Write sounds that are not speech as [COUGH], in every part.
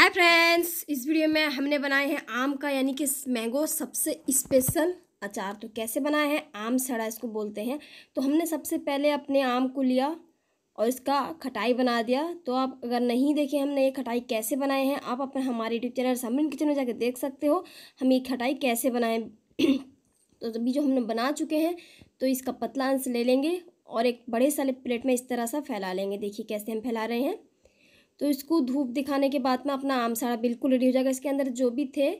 hi friends इस video में हमने बनाए हैं आम का यानी कि मैंगो सबसे स्पेशल अचार तो कैसे बनाए हैं आम सड़ा इसको बोलते हैं तो हमने सबसे पहले अपने आम को लिया और इसका खटाई बना दिया तो आप अगर नहीं देखे हमने ये खटाई कैसे बनाए हैं आप अपने हमारे यूट्यूब चैनल समरिन किचन में जाकर देख सकते हो हम ये खटाई कैसे बनाए [CLEARS THROAT] तो अभी जो हमने बना चुके हैं तो इसका पतला अंश ले लेंगे और एक बड़े साले प्लेट में इस तरह सा फैला लेंगे देखिए कैसे हम फैला रहे हैं तो इसको धूप दिखाने के बाद में अपना आम सारा बिल्कुल रेडी हो जाएगा इसके अंदर जो भी थे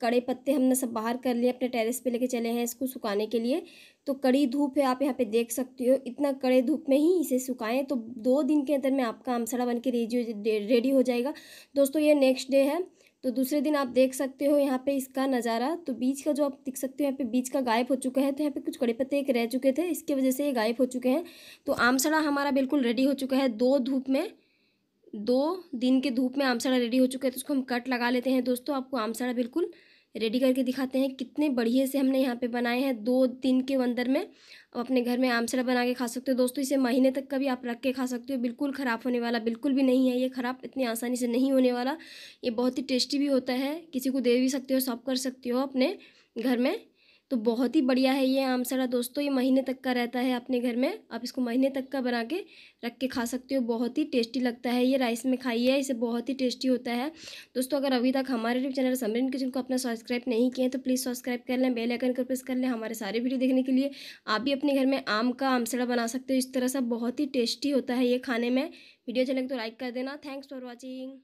कड़े पत्ते हमने सब बाहर कर लिए अपने टेरेस पे लेके चले हैं इसको सुखाने के लिए तो कड़ी धूप है आप यहाँ पे देख सकते हो इतना कड़े धूप में ही इसे सुखाएं तो दो दिन के अंदर में आपका आमसड़ा बन के रेडी रेडी हो जाएगा दोस्तों ये नेक्स्ट डे है तो दूसरे दिन आप देख सकते हो यहाँ पे इसका नज़ारा तो बीच का जो आप देख सकते हो यहाँ पे बीच का गायब हो चुका है तो यहाँ पे कुछ कड़े पत्ते एक रह चुके थे इसके वजह से ये गायब हो चुके हैं तो आमसड़ा हमारा बिल्कुल रेडी हो चुका है दो धूप में दो दिन के धूप में आमसड़ा रेडी हो चुका है तो उसको हम कट लगा लेते हैं दोस्तों आपको आमसड़ा बिल्कुल रेडी करके दिखाते हैं कितने बढ़िया से हमने यहाँ पे बनाए हैं दो दिन के अंदर में अब अपने घर में आमसड़ा बना के खा सकते हो दोस्तों इसे महीने तक का भी आप रख के खा सकते हो बिल्कुल ख़राब होने वाला बिल्कुल भी नहीं है ये ख़राब इतनी आसानी से नहीं होने वाला ये बहुत ही टेस्टी भी होता है किसी को दे भी सकते हो सब कर सकते हो अपने घर में तो बहुत ही बढ़िया है ये आम सड़ा दोस्तों ये महीने तक का रहता है अपने घर में आप इसको महीने तक का बना के रख के खा सकते हो बहुत ही टेस्टी लगता है ये राइस में खाइए इसे बहुत ही टेस्टी होता है दोस्तों अगर अभी तक हमारे यूट्यूब चैनल समरिन किचन को अपना सब्सक्राइब नहीं किए तो प्लीज़ सब्सक्राइब कर लें बेल आइकन को प्रेस कर लें हमारे सारे वीडियो देखने के लिए आप भी अपने घर में आम का आम सड़ा बना सकते हो इस तरह से बहुत ही टेस्टी होता है ये खाने में वीडियो अच्छा लगे तो लाइक कर देना थैंक्स फॉर वॉचिंग